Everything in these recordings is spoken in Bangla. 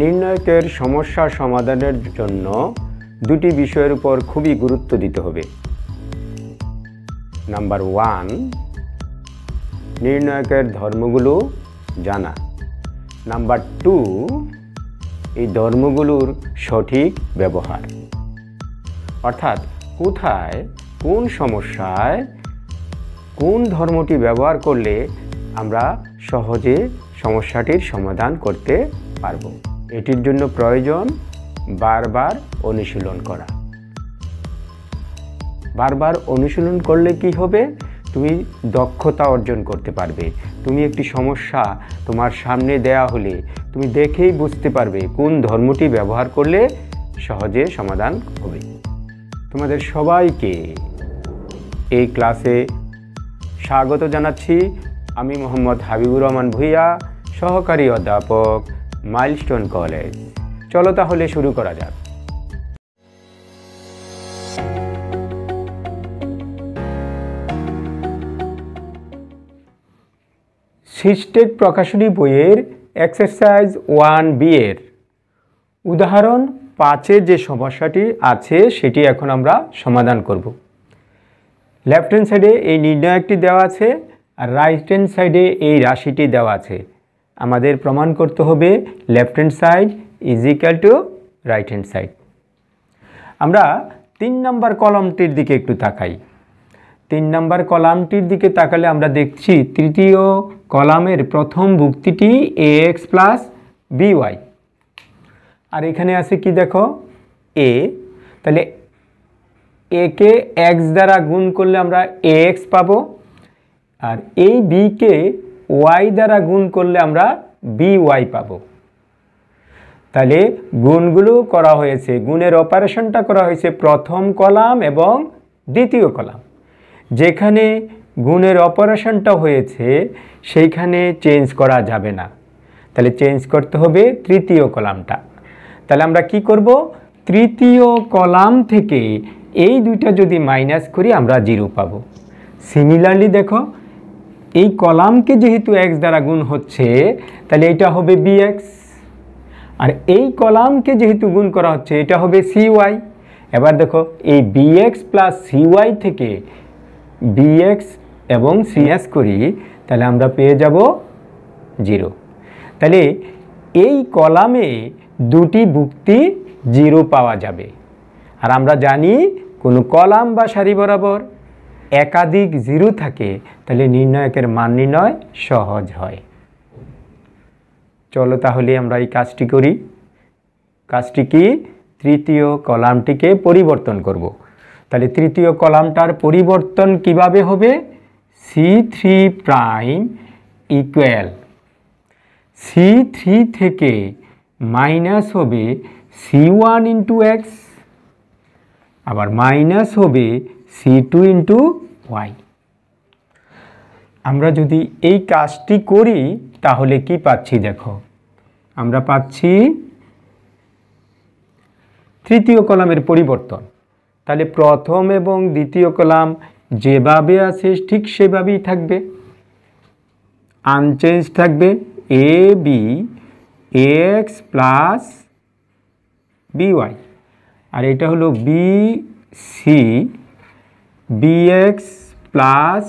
নির্ণায়কের সমস্যা সমাধানের জন্য দুটি বিষয়ের উপর খুবই গুরুত্ব দিতে হবে নাম্বার ওয়ান নির্ণায়কের ধর্মগুলো জানা নাম্বার টু এই ধর্মগুলোর সঠিক ব্যবহার অর্থাৎ কোথায় কোন সমস্যায় কোন ধর্মটি ব্যবহার করলে আমরা সহজে সমস্যাটির সমাধান করতে পারবো এটির জন্য প্রয়োজন বারবার অনুশীলন করা বারবার অনুশীলন করলে কি হবে তুমি দক্ষতা অর্জন করতে পারবে তুমি একটি সমস্যা তোমার সামনে দেয়া হলে তুমি দেখেই বুঝতে পারবে কোন ধর্মটি ব্যবহার করলে সহজে সমাধান হবে তোমাদের সবাইকে এই ক্লাসে স্বাগত জানাচ্ছি আমি মোহাম্মদ হাবিবুর রহমান ভূঁইয়া সহকারী অধ্যাপক মাইলস্টোন কলেজ চলো তাহলে শুরু করা যাক সিস্টেক প্রকাশনী বইয়ের এক্সারসাইজ ওয়ান বিয়ের উদাহরণ পাঁচে যে সমস্যাটি আছে সেটি এখন আমরা সমাধান করব লেফট হ্যান্ড সাইডে এই নির্ণায়কটি দেওয়া আছে আর রাইট হ্যান্ড সাইডে এই রাশিটি দেওয়া আছে আমাদের প্রমাণ করতে হবে left hand side is equal to right hand side আমরা তিন নম্বর কলামটির দিকে একটু তাকাই তিন নম্বর কলামটির দিকে তাকালে আমরা দেখছি তৃতীয় কলামের প্রথম ভুক্তিটি এ এক্স প্লাস বিওয়াই আর এখানে আছে কি দেখো এ তাহলে একে এক্স দ্বারা গুণ করলে আমরা এ এক্স পাবো আর এই বিকে ওয়াই দ্বারা গুণ করলে আমরা বি ওয়াই পাব তাহলে গুণগুলো করা হয়েছে গুণের অপারেশনটা করা হয়েছে প্রথম কলাম এবং দ্বিতীয় কলাম যেখানে গুণের অপারেশনটা হয়েছে সেইখানে চেঞ্জ করা যাবে না তাহলে চেঞ্জ করতে হবে তৃতীয় কলামটা তাহলে আমরা কি করব তৃতীয় কলাম থেকে এই দুইটা যদি মাইনাস করি আমরা জিরো পাবো সিমিলারলি দেখো এই কলামকে যেহেতু এক্স দ্বারা গুণ হচ্ছে তাহলে এটা হবে বি এক্স আর এই কলামকে যেহেতু গুণ করা হচ্ছে এটা হবে সি ওয়াই এবার দেখো এই b x plus c y থেকে বি এক্স এবং সিএস করি তাহলে আমরা পেয়ে যাব জিরো তাহলে এই কলামে দুটি ভুক্তি জিরো পাওয়া যাবে আর আমরা জানি কোনো কলাম বা সারি বরাবর একাধিক জিরো থাকে তাহলে নির্ণায়কের মান নির্ণয় সহজ হয় চলো তাহলে আমরা এই কাজটি করি কাজটি কি তৃতীয় কলামটিকে পরিবর্তন করব। তাহলে তৃতীয় কলামটার পরিবর্তন কিভাবে হবে c three prime equal c three থেকে মাইনাস হবে সি ওয়ান ইন্টু এক্স আবার মাইনাস হবে সি টু ইন্টু ওয়াই আমরা যদি এই কাজটি করি তাহলে কি পাচ্ছি দেখো আমরা পাচ্ছি তৃতীয় কলামের পরিবর্তন তাহলে প্রথম এবং দ্বিতীয় কলাম যেভাবে আছে ঠিক সেভাবেই থাকবে আনচেঞ্জ থাকবে a b x plus b y আর এটা হলো b c b x plus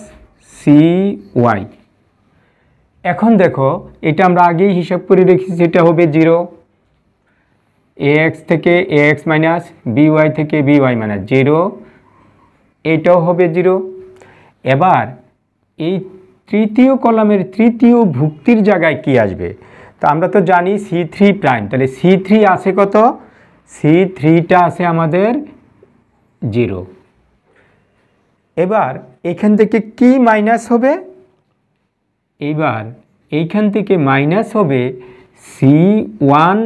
c y এখন দেখো এটা আমরা আগেই হিসাব করে রেখেছি সেটা হবে জিরো এক্স থেকে এক্স মাইনাস বিওয়াই থেকে বিওয়াই মাইনাস জিরো এটাও হবে জিরো এবার এই তৃতীয় কলামের তৃতীয় ভুক্তির জায়গায় কি আসবে তো আমরা তো জানি সি থ্রি প্রাইম তাহলে সি থ্রি আছে কত সি থ্রিটা আছে আমাদের জিরো এবার এখান থেকে কি মাইনাস হবে এবার এইখান থেকে মাইনাস হবে সি ওয়ান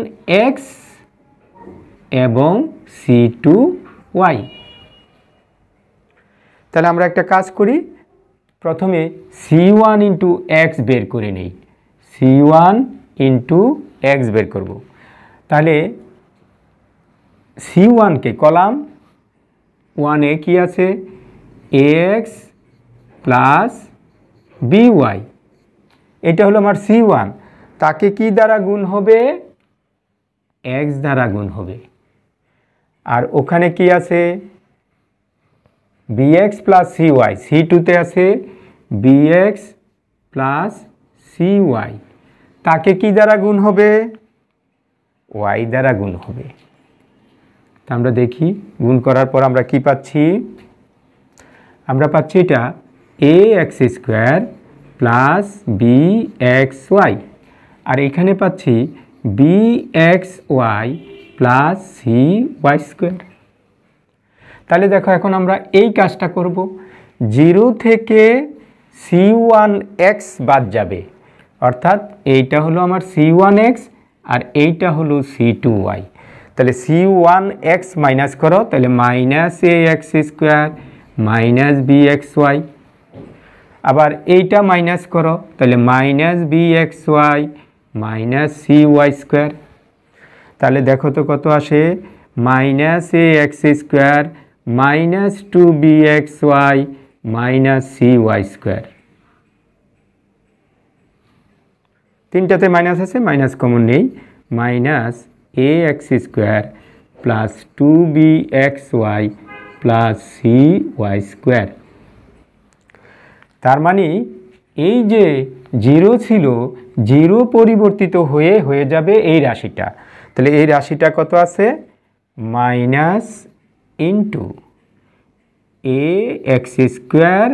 এক্স এবং সি টু ওয়াই তাহলে আমরা একটা কাজ করি প্রথমে সি ওয়ান ইন্টু এক্স বের করে নেই সি ওয়ান ইন্টু এক্স বের করব তাহলে সি ওয়ানকে কলাম ওয়ানে কি আছে এক্স প্লাস বিওয়াই এটা হলো আমার সি ওয়ান তাকে কি দ্বারা গুণ হবে এক্স দ্বারা গুণ হবে আর ওখানে কি আছে b x plus c y c টুতে আছে বিএক্স প্লাস সি ওয়াই তাকে কি দ্বারা গুণ হবে ওয়াই দ্বারা গুণ হবে তা আমরা দেখি গুণ করার পর আমরা কি পাচ্ছি আমরা পাচ্ছি এটা a x square plus b x y আর এখানে পাচ্ছি b x y plus c y square তাহলে দেখো এখন আমরা এই কাজটা করব জিরো থেকে সি ওয়ান এক্স বাদ যাবে অর্থাৎ এইটা হলো আমার সি ওয়ান এক্স আর এইটা হলো সি টু ওয়াই তাহলে সি ওয়ান এক্স মাইনাস করো তাহলে minus a x square minus b x y আবার এইটা মাইনাস করো তাহলে minus b x y minus c y square তাহলে দেখো তো কত আসে minus a x square minus two b x y minus c y square তিনটাতে মাইনাস আছে মাইনাস কমন নেই minus a x square plus two b x y plus c y square তার মানে এই যে জিরো ছিল জিরো পরিবর্তিত হয়ে হয়ে যাবে এই রাশিটা তাহলে এই রাশিটা কত আছে minus into a x square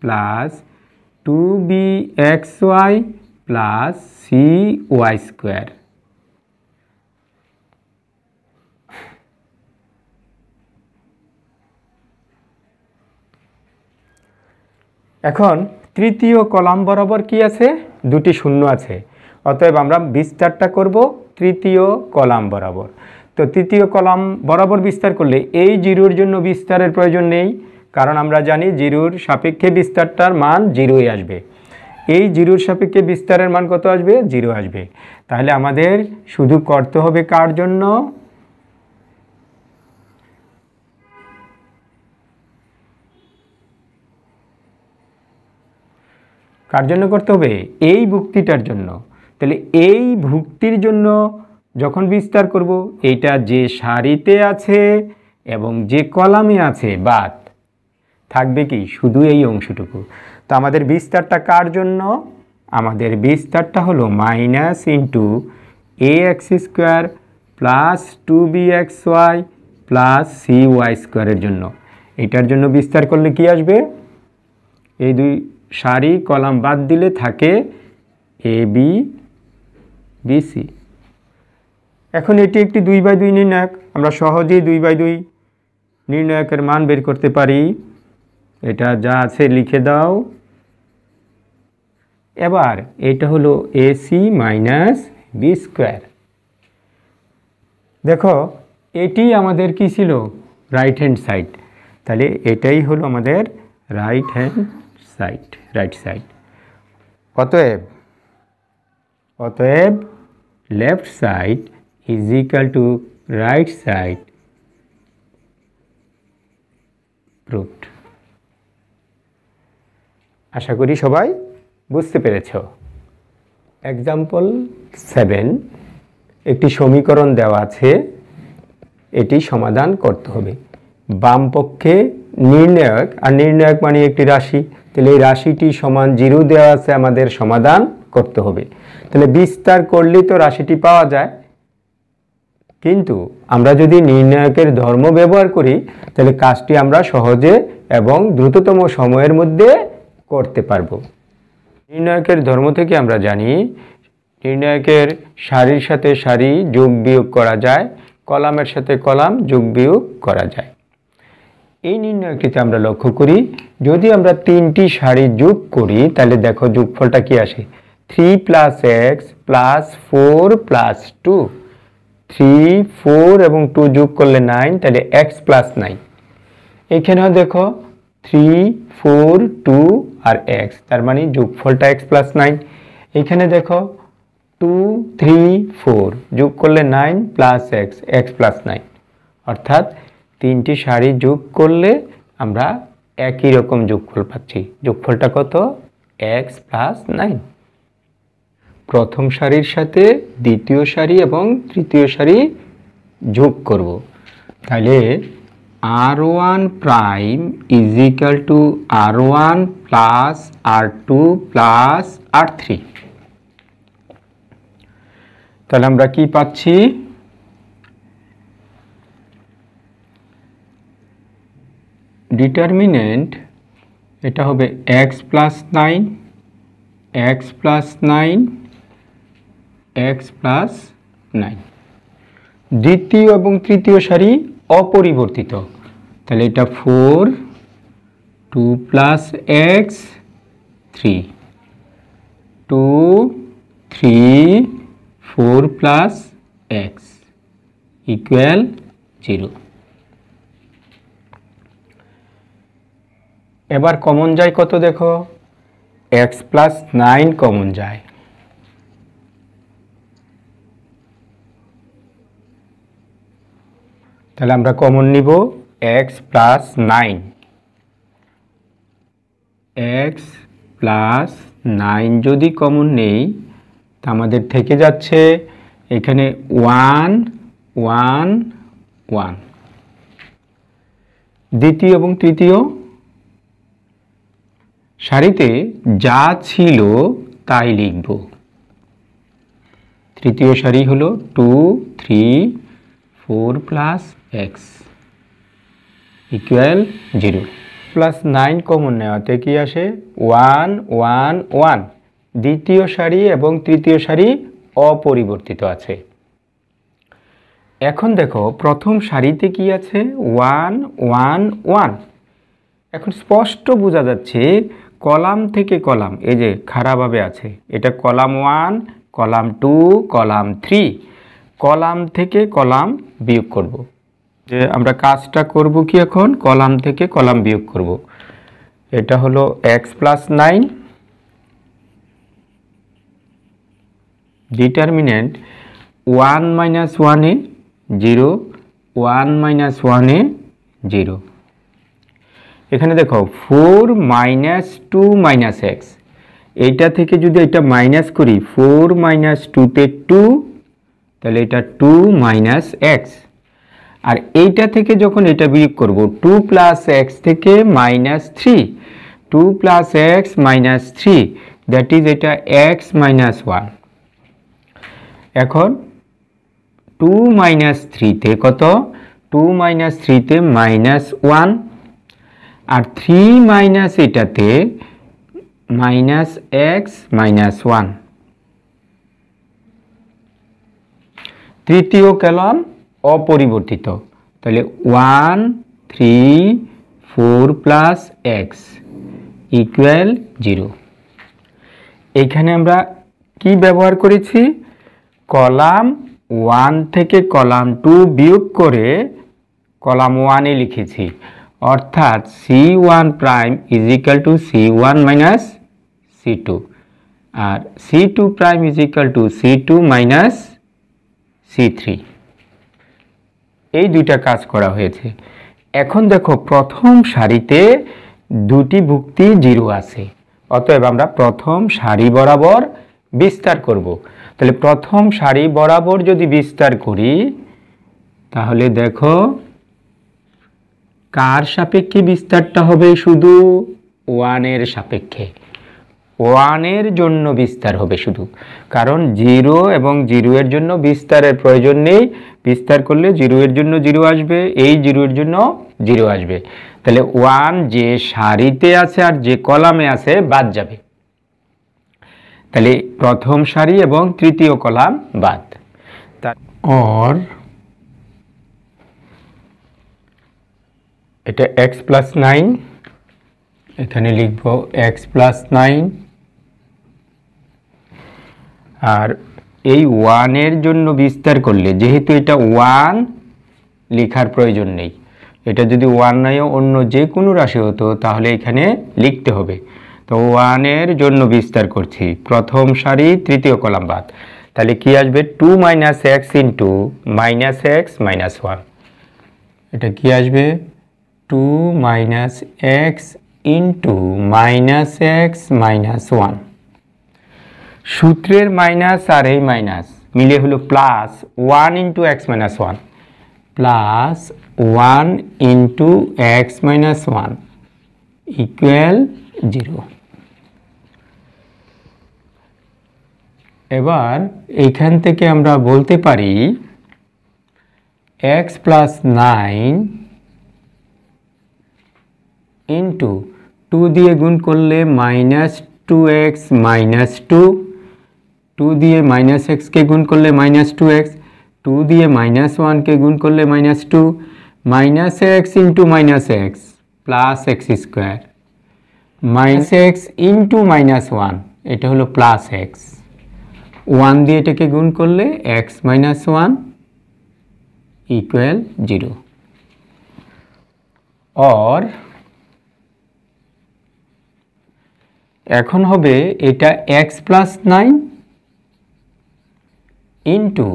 plus two b x y plus c y square এখন তৃতীয় কলাম বরাবর কি আছে দুটি শূন্য আছে অতএব আমরা বিস্তারটা করব তৃতীয় কলাম বরাবর তো তৃতীয় কলাম বরাবর বিস্তার করলে এই জিরুর জন্য বিস্তারের প্রয়োজন নেই কারণ আমরা জানি জিরুর সাপেক্ষে বিস্তারটার মান জিরোই আসবে এই জিরুর সাপেক্ষে বিস্তারের মান কত আসবে জিরো আসবে তাহলে আমাদের শুধু করতে হবে কার জন্য কার জন্য করতে হবে এই ভুক্তিটার জন্য তাহলে এই ভুক্তির জন্য যখন বিস্তার করব এইটা যে সারিতে আছে এবং যে কলামে আছে বাদ থাকবে কি শুধু এই অংশটুকু তো আমাদের বিস্তারটা কার জন্য আমাদের বিস্তারটা হলো minus into a x square plus two b x y plus c y স্কোয়ারের জন্য এটার জন্য বিস্তার করলে কি আসবে এই দুই সারি কলাম বাদ দিলে থাকে এ বি বিসি এখন এটি একটি দুই বাই দুই নির্ণায়ক আমরা সহজেই দুই বাই দুই নির্ণায়কের মান বের করতে পারি এটা যা আছে লিখে দাও এবার এটা হলো a C minus B square দেখো এটি আমাদের কি ছিল রাইট হ্যান্ড সাইড তাহলে এটাই হলো আমাদের right hand side right side অতএব অতএব left side is equal to right side proved আশা করি সবাই বুঝতে পেরেছ এক্সাম্পল সেভেন একটি সমীকরণ দেওয়া আছে এটি সমাধান করতে হবে বাম পক্ষে নির্ণায়ক আর নির্ণায়ক মানে একটি রাশি তাহলে এই রাশিটি সমান জিরো দেওয়া আছে আমাদের সমাধান করতে হবে তাহলে বিস্তার করলেই তো রাশিটি পাওয়া যায় কিন্তু আমরা যদি নির্ণায়কের ধর্ম ব্যবহার করি তাহলে কাজটি আমরা সহজে এবং দ্রুততম সময়ের মধ্যে করতে পারব নির্ণায়কের ধর্ম থেকে আমরা জানি নির্ণায়কের সারির সাথে সারি যোগ বিয়োগ করা যায় কলামের সাথে কলাম যোগ বিয়োগ করা যায় এই ক্ষেত্রে আমরা লক্ষ্য করি যদি আমরা তিনটি সারি যোগ করি তাহলে দেখো যোগফলটা কি আসে three plus x plus four plus two three four এবং টু যোগ করলে নাইন তাহলে এক্স প্লাস নাইন এখানেও দেখো থ্রি ফোর টু আর এক্স তার মানে যোগফলটা এক্স প্লাস নাইন এখানে দেখো টু থ্রি ফোর যোগ করলে nine plus x x plus nine অর্থাৎ তিনটি শাড়ি যোগ করলে আমরা একই রকম যোগফল পাচ্ছি যোগফলটা কত এক্স প্লাস নাইন প্রথম শাড়ির সাথে দ্বিতীয় শাড়ি এবং তৃতীয় শাড়ি যোগ করব তাহলে R one prime is equal to R one plus R two plus R three তাহলে আমরা কি পাচ্ছি ডিটারমিনেন্ট এটা হবে x plus nine x plus nine x plus nine দ্বিতীয় এবং তৃতীয় সারি অপরিবর্তিত তাহলে এটা four two plus x three two three four plus x equal zero এবার কমন যায় কত দেখো এক্স প্লাস নাইন কমন যায় তাহলে আমরা কমন নিব x plus nine x plus nine যদি কমন নেই তা আমাদের থেকে যাচ্ছে এখানে ওয়ান ওয়ান ওয়ান দ্বিতীয় এবং তৃতীয় সারিতে যা ছিল তাই লিখব তৃতীয় সারি হলো two three four plus x equal zero plus nine common নেওয়াতে কি আসে ওয়ান ওয়ান ওয়ান দ্বিতীয় সারি এবং তৃতীয় সারি অপরিবর্তিত আছে এখন দেখো প্রথম সারিতে কি আছে ওয়ান ওয়ান ওয়ান এখন স্পষ্ট বোঝা যাচ্ছে কলাম থেকে কলাম এই যে খারাপভাবে আছে এটা column one column two column three column থেকে কলাম বিয়োগ করব। যে আমরা কাজটা করব কি এখন কলাম থেকে কলাম বিয়োগ করব। এটা হলো x plus nine determinant one minus ওয়ানে জিরো ওয়ান মাইনাস ওয়ানে জিরো এখানে দেখো four minus two minus x এইটা থেকে যদি এটা মাইনাস করি ফোর মাইনাস টুতে টু তাহলে এটা টু মাইনাস এক্স আর এইটা থেকে যখন এটা বিয়োগ করব টু প্লাস এক্স থেকে minus three two plus x minus three that is এটা এক্স মাইনাস ওয়ান এখন টু মাইনাস থ্রিতে কত টু মাইনাস থ্রিতে মাইনাস ওয়ান আর থ্রি মাইনাস এটাতে মাইনাস এক্স মাইনাস ওয়ান তৃতীয় কলাম অপরিবর্তিত তাহলে one three four plus x equal zero এখানে আমরা কি ব্যবহার করেছি কলাম ওয়ান থেকে কলাম টু বিয়োগ করে কলাম ওয়ানে লিখেছি অর্থাৎ c one prime is equal two C one minus C two আর C two prime is equal two C two minus C three এই দুইটা কাজ করা হয়েছে এখন দেখো প্রথম সারিতে দুটি ভুক্তি জিরো আছে অতএব আমরা প্রথম সারি বরাবর বিস্তার করব। তাহলে প্রথম সারি বরাবর যদি বিস্তার করি তাহলে দেখো কার সাপেক্ষে বিস্তারটা হবে শুধু ওয়ানের সাপেক্ষে ওয়ানের জন্য বিস্তার হবে শুধু কারণ জিরো এবং জিরো এর জন্য বিস্তারের প্রয়োজন নেই বিস্তার করলে জিরো এর জন্য জিরো আসবে এই জিরোর জন্য জিরো আসবে তাহলে ওয়ান যে সারিতে আছে আর যে কলামে আছে বাদ যাবে তাহলে প্রথম সারি এবং তৃতীয় কলাম বাদ তার অর এটা এক্স প্লাস নাইন এখানে লিখব এক্স প্লাস নাইন আর এই ওয়ানের জন্য বিস্তার করলে যেহেতু এটা ওয়ান লিখার প্রয়োজন নেই এটা যদি ওয়ান নয় অন্য যে কোনো রাশি হতো তাহলে এখানে লিখতে হবে তো ওয়ানের জন্য বিস্তার করছি প্রথম সারি তৃতীয় কলাম বাদ তাহলে কি আসবে two minus x into minus x minus one এটা কি আসবে two minus x into minus x minus one সূত্রের মাইনাস আর এই মাইনাস মিলে হলো plus one into x minus one plus one into x minus one equal zero এবার এইখান থেকে আমরা বলতে পারি x plus nine into two দিয়ে গুণ করলে minus two x minus two two দিয়ে মাইনাস এক্সকে গুণ করলে মাইনাস টু এক্স টু দিয়ে মাইনাস ওয়ানকে গুণ করলে minus two minus x into minus x plus x square minus x into minus one এটা হলো প্লাস এক্স ওয়ান দিয়ে এটাকে গুণ করলে x minus one equal zero or এখন হবে এটা এক্স প্লাস নাইন ইন্টু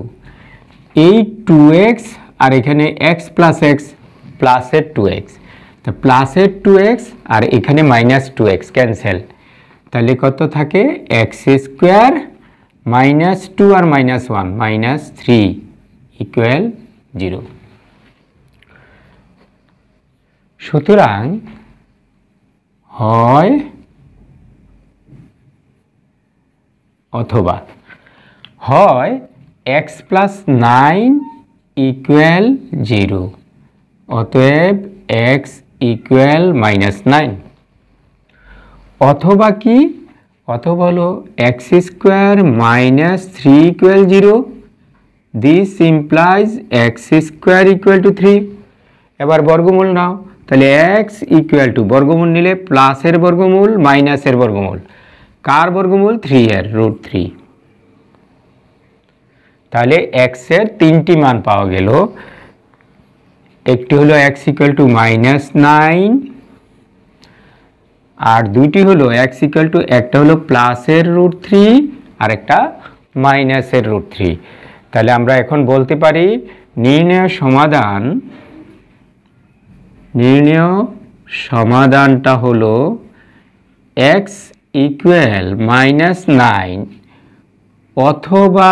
এই টু এক্স আর এখানে এক্স প্লাস এক্স প্লাসের টু এক্স তা প্লাসের টু এক্স আর এখানে মাইনাস টু এক্স ক্যান্সেল তাহলে কত থাকে এক্স স্কোয়ার মাইনাস টু আর minus one minus three equal zero সুতরাং হয় অথবা হয় x plus nine equal zero অতএব এক্স ইকুয়াল মাইনাস নাইন অথবা কি অথবা হলো x square minus three equal zero this implies x square equal to three এবার বর্গমূল নাও তাহলে এক্স ইকুয়াল টু বর্গমূল নিলে প্লাসের বর্গমূল মাইনাসের বর্গমূল কার বর্গমূল থ্রি এর রুট থ্রি তাহলে এক্সের তিনটি মান পাওয়া গেল একটি হলো x equal to minus nine আর দুইটি হলো এক্স ইকুয়াল টু একটা হলো প্লাসের রুট থ্রি আর একটা মাইনাসের রুট থ্রি তাহলে আমরা এখন বলতে পারি নির্ণয় সমাধান নির্ণয় সমাধানটা হলো এক্স ইকুয়াল মাইনাস নাইন অথবা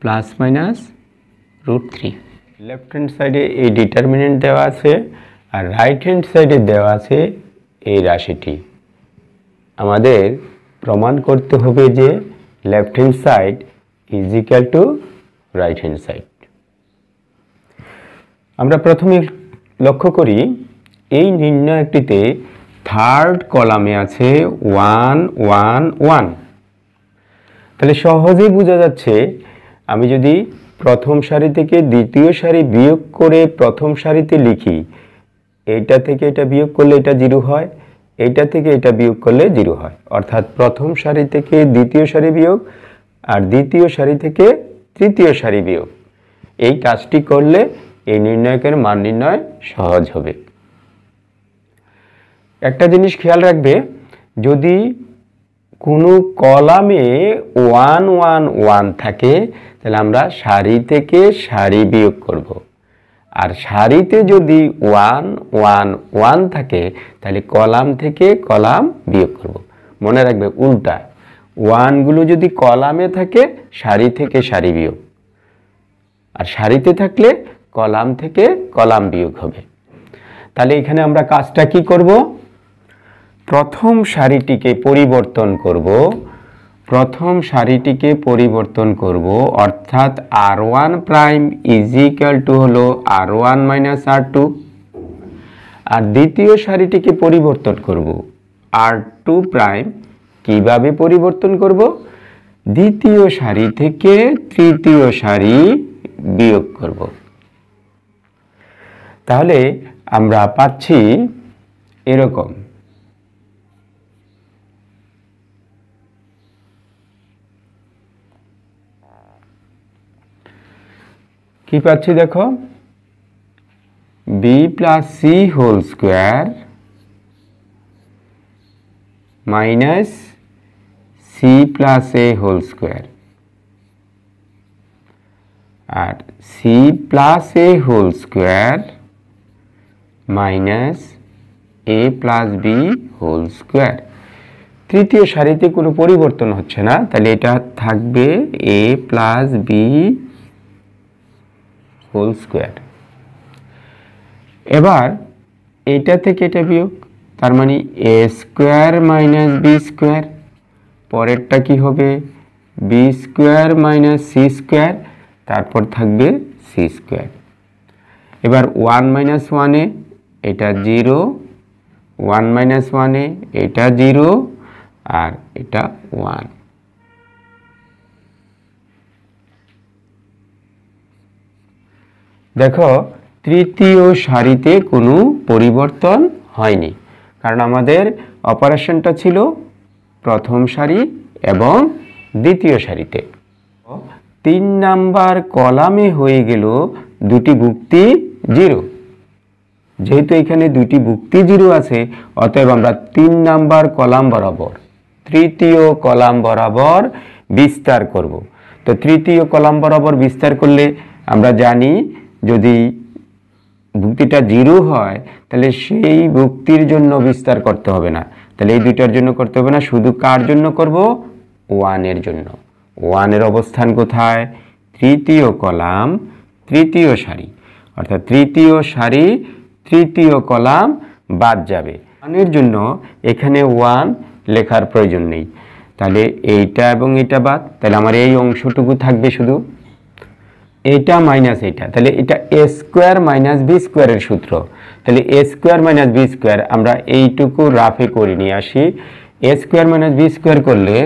plus minus root three left hand সাইডে এই ডিটারমিনেন্ট দেওয়া আছে আর রাইট হ্যান্ড সাইডে দেওয়া আছে এই রাশিটি আমাদের প্রমাণ করতে হবে যে left hand side is equal to right hand side আমরা প্রথমে লক্ষ্য করি এই নির্ণয়টিতে থার্ড কলামে আছে ওয়ান ওয়ান ওয়ান তাহলে সহজেই বোঝা যাচ্ছে আমি যদি প্রথম সারি থেকে দ্বিতীয় সারি বিয়োগ করে প্রথম সারিতে লিখি এটা থেকে এটা বিয়োগ করলে এটা জিরো হয় এটা থেকে এটা বিয়োগ করলে জিরো হয় অর্থাৎ প্রথম সারি থেকে দ্বিতীয় সারি বিয়োগ আর দ্বিতীয় সারি থেকে তৃতীয় সারি বিয়োগ এই কাজটি করলে এই নির্ণায়কের মান নির্ণয় সহজ হবে একটা জিনিস খেয়াল রাখবে যদি কোনো কলামে ওয়ান ওয়ান ওয়ান থাকে তাহলে আমরা সারি থেকে সারি বিয়োগ করব। আর সারিতে যদি ওয়ান ওয়ান ওয়ান থাকে তাহলে কলাম থেকে কলাম বিয়োগ করব। মনে রাখবে উল্টা ওয়ানগুলো যদি কলামে থাকে সারি থেকে সারি বিয়োগ আর সারিতে থাকলে কলাম থেকে কলাম বিয়োগ হবে তাহলে এখানে আমরা কাজটা কি করব প্রথম সারিটিকে পরিবর্তন করব প্রথম সারিটিকে পরিবর্তন করব অর্থাৎ R one prime is equal to হলো R one minus R two আর দ্বিতীয় সারিটিকে পরিবর্তন করব আর টু প্রাইম কীভাবে পরিবর্তন করব দ্বিতীয় সারি থেকে তৃতীয় সারি বিয়োগ করব তাহলে আমরা পাচ্ছি এরকম কি পাচ্ছি দেখো B plus C whole square minus C plus A whole square আর C plus A whole square minus A plus B whole square তৃতীয় সারিতে কোনো পরিবর্তন হচ্ছে না তাহলে এটা থাকবে A plus B whole square এবার এটা থেকে এটা বিয়োগ তার মানে A square minus B square পরেরটা কী হবে B square minus C square তারপর থাকবে সি স্কোয়ার এবার ওয়ান মাইনাস ওয়ানে এটা জিরো ওয়ান মাইনাস ওয়ানে এটা জিরো আর এটা ওয়ান দেখো তৃতীয় সারিতে কোনো পরিবর্তন হয়নি কারণ আমাদের অপারেশনটা ছিল প্রথম সারি এবং দ্বিতীয় সারিতে তিন নাম্বার কলামে হয়ে গেল দুটি ভুক্তি জিরো যেহেতু এখানে দুটি ভুক্তি জিরো আছে অতএব আমরা তিন নাম্বার কলাম বরাবর তৃতীয় কলাম বরাবর বিস্তার করব তো তৃতীয় কলাম বরাবর বিস্তার করলে আমরা জানি যদি ভুক্তিটা জিরো হয় তাহলে সেই ভুক্তির জন্য বিস্তার করতে হবে না তাহলে এই দুইটার জন্য করতে হবে না শুধু কার জন্য করব ওয়ানের জন্য ওয়ানের অবস্থান কোথায় তৃতীয় কলাম তৃতীয় সারি অর্থাৎ তৃতীয় সারি তৃতীয় কলাম বাদ যাবে ওয়ানের জন্য এখানে ওয়ান লেখার প্রয়োজন নেই তাহলে এইটা এবং এটা বাদ তাহলে আমার এই অংশটুকু থাকবে শুধু এটা মাইনাস এটা তাহলে এটা এ স্কোয়ার মাইনাস বি স্কোয়ারের সূত্র তাহলে A square minus B square আমরা এইটুকু রাফে করে নিয়ে আসি A square minus B square করলে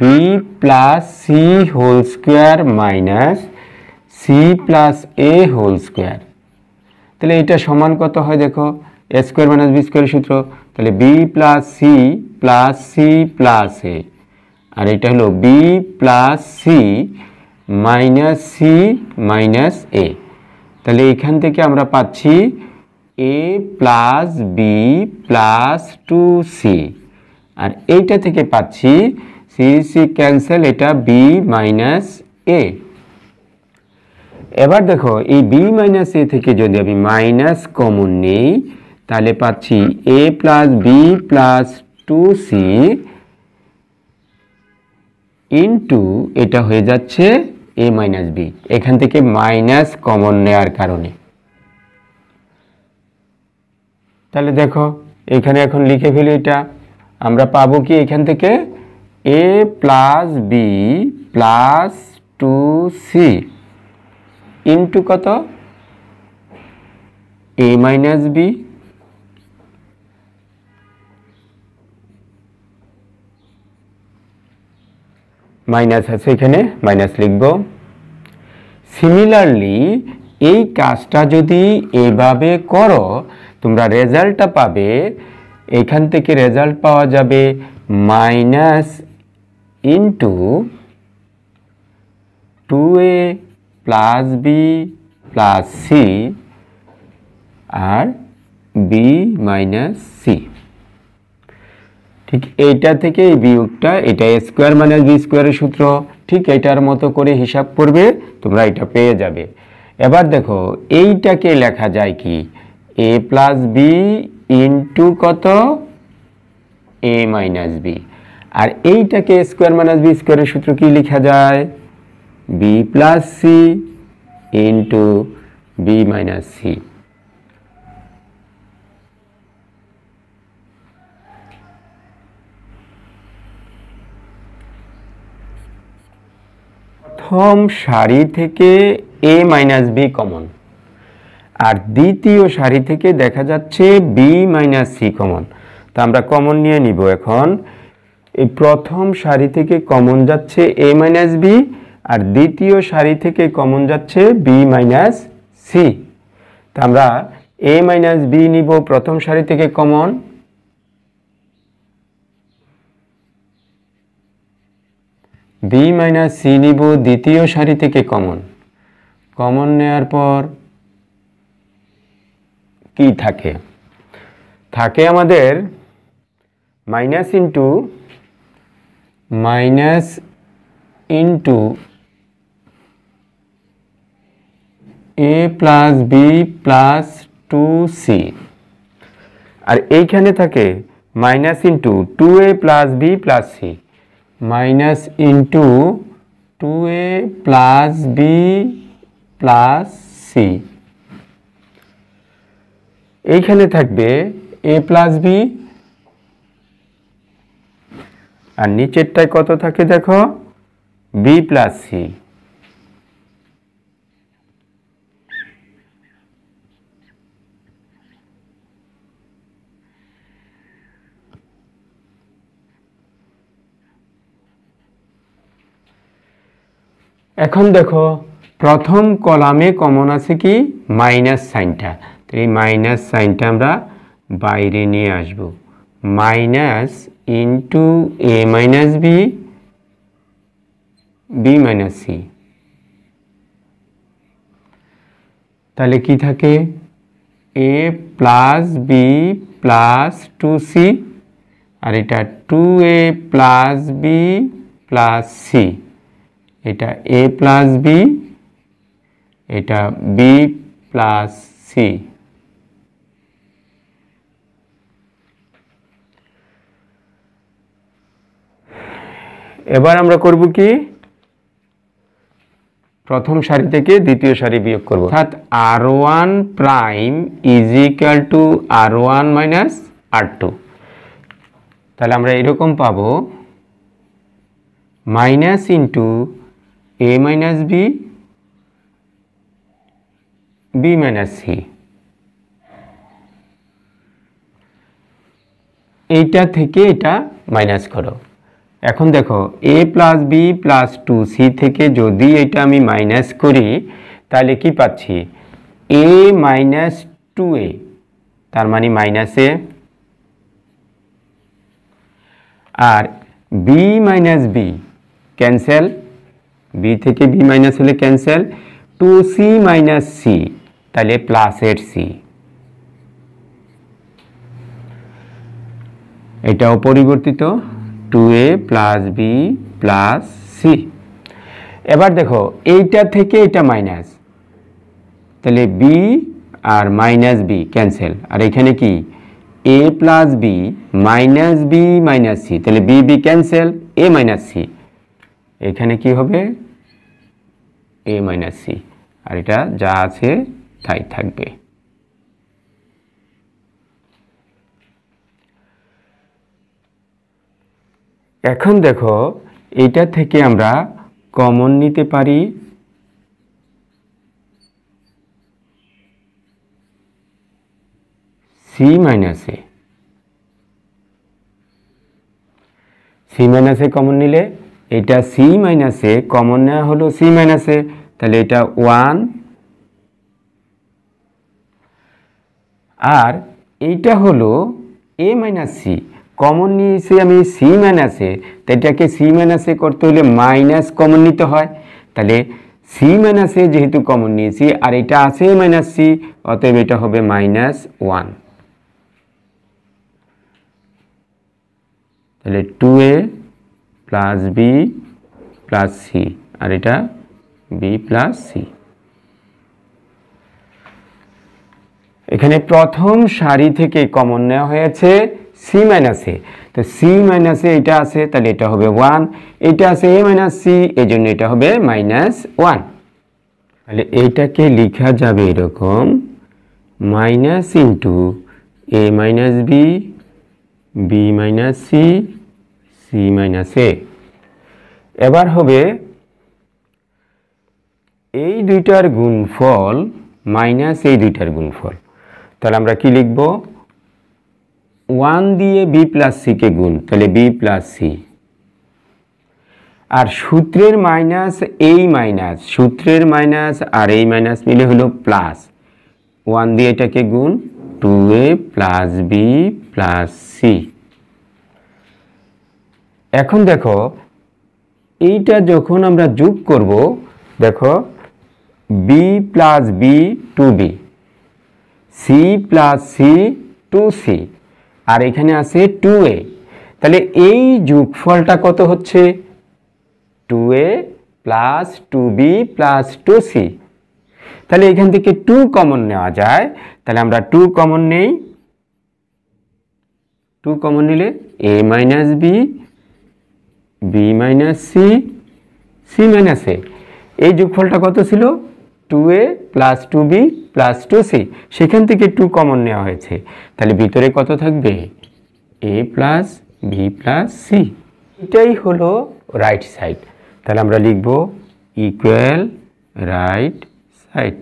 B plus C whole square minus C plus A whole square তাহলে এটা সমান কত হয় দেখো এ স্কোয়ার মাইনাস বি স্কোয়ারের সূত্র তাহলে B plus C plus C plus A আর এটা হলো B plus C minus C minus A তাহলে এখান থেকে আমরা পাচ্ছি A plus B plus two C আর এইটা থেকে পাচ্ছি সি সি ক্যান্সেল এটা বি মাইনাস এ এবার দেখো এই বি মাইনাস এ থেকে যদি আমি মাইনাস কমন নেই তাহলে পাচ্ছি A plus B plus two C into এটা হয়ে যাচ্ছে এ মাইনাস বি এখান থেকে মাইনাস কমন নেওয়ার কারণে তাহলে দেখো এখানে এখন লিখে ফেলি এটা আমরা পাবো কি এখান থেকে A plus B plus two C into কত এ মাইনাস বি মাইনাস আছে এখানে মাইনাস লিখব সিমিলারলি এই কাজটা যদি এভাবে করো তোমরা রেজাল্টটা পাবে এখান থেকে রেজাল্ট পাওয়া যাবে minus into two A plus B plus C আর বি মাইনাস সি ঠিক এইটা থেকে এই বিয়োগটা এটা স্কোয়ার মাইনাস বি স্কোয়ারের সূত্র ঠিক এটার মতো করে হিসাব করবে তোমরা এটা পেয়ে যাবে এবার দেখো এইটাকে লেখা যায় কি এ প্লাস বি ইন্টু কত এ মাইনাস বি আর এইটাকে স্কোয়ার মাইনাস বি স্কোয়ারের সূত্র কি লেখা যায় B plus C into B minus C প্রথম সারি থেকে এ মাইনাস বি কমন আর দ্বিতীয় সারি থেকে দেখা যাচ্ছে বি মাইনাস সি কমন তো আমরা কমন নিয়ে নিব এখন এই প্রথম সারি থেকে কমন যাচ্ছে এ মাইনাস বি আর দ্বিতীয় সারি থেকে কমন যাচ্ছে বি মাইনাস সি তো আমরা এ মাইনাস বি নিব প্রথম সারি থেকে কমন বি মাইনাস সি নিব দ্বিতীয় সারি থেকে কমন কমন নেয়ার পর কি থাকে থাকে আমাদের minus into minus into A plus B plus two C আর এইখানে থাকে minus into two A plus B plus C minus into two A plus B plus C এইখানে থাকবে এ প্লাস বি আর নিচেরটায় কত থাকে দেখো বি প্লাস সি এখন দেখো প্রথম কলামে কমন আছে কি মাইনাস সাইনটা তো এই মাইনাস সাইনটা আমরা বাইরে নিয়ে আসব minus into A minus B B minus C তাহলে কি থাকে A plus B plus two C আর এটা two A plus B plus C এটা এ প্লাস বি এটা বি প্লাস সি এবার আমরা করব কি প্রথম সারি থেকে দ্বিতীয় সারি বিয়োগ করব অর্থাৎ R one prime is equal to R one minus R two তাহলে আমরা এরকম পাবো minus into a minus b b minus c এইটা থেকে এটা মাইনাস করো এখন দেখো A plus B plus two C থেকে যদি এটা আমি মাইনাস করি তাহলে কি পাচ্ছি এ মাইনাস টু এ তার মানে মাইনাস এ আর B minus B cancel B থেকে বি মাইনাস হলে cancel two C minus C তাহলে প্লাসের সি এটাও পরিবর্তিত two A plus B plus C এবার দেখো এইটা থেকে এটা মাইনাস তাহলে বি আর মাইনাস বি ক্যান্সেল আর এখানে কি A plus B minus B minus C তাহলে B B cancel A minus C এখানে কি হবে এ মাইনাস সি আর এটা যা আছে তাই থাকবে এখন দেখো এটা থেকে আমরা কমন নিতে পারি C minus A C minus A common নিলে এটা সি মাইনাস এ কমন নেওয়া হলো সি মাইনাস এ তাহলে এটা ওয়ান আর এইটা হলো এ মাইনাস সি কমন নিয়েছে আমি সি মাইনাস এ তো এটাকে সি মাইনাস এ করতে হলে মাইনাস কমন নিতে হয় তাহলে সি মাইনাস এ যেহেতু কমন নিয়েছি আর এটা আছে মাইনাস সি অতএব এটা হবে মাইনাস ওয়ান তাহলে two A plus B plus C আর এটা বি প্লাস সি এখানে প্রথম সারি থেকে কমন নেওয়া হয়েছে সি মাইনাস এ তো সি মাইনাস এ এটা আছে তাহলে এটা হবে ওয়ান এটা আছে এ মাইনাস সি এই জন্য এটা হবে মাইনাস ওয়ান তাহলে এটাকে লেখা যাবে এরকম minus into A minus B B minus C C minus A এবার হবে এই দুইটার গুণফল মাইনাস এই দুইটার গুণফল তাহলে আমরা কি লিখব ওয়ান দিয়ে বি প্লাস সিকে গুণ তাহলে বি প্লাস সি আর সূত্রের মাইনাস এই মাইনাস সূত্রের মাইনাস আর এই মাইনাস মিলে হলো প্লাস ওয়ান দিয়ে এটাকে গুণ two A plus B plus C এখন দেখো এইটা যখন আমরা যোগ করব দেখো B plus B two B C plus C two C আর এখানে আছে টু এ তাহলে এই যোগফলটা কত হচ্ছে two A plus two B plus two C তাহলে এখান থেকে টু কমন নেওয়া যায় তাহলে আমরা টু কমন নেই টু কমন নিলে A minus B B minus C C minus এ এই যোগফলটা কত ছিল two A plus two B plus two C সেখান থেকে টু কমন নেওয়া হয়েছে তাহলে ভিতরে কত থাকবে A plus B plus C এটাই হলো রাইট সাইড তাহলে আমরা লিখব ইকুয়াল রাইট সাইড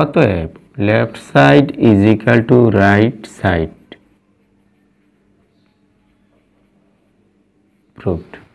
অতএব left side is equal to right side proved.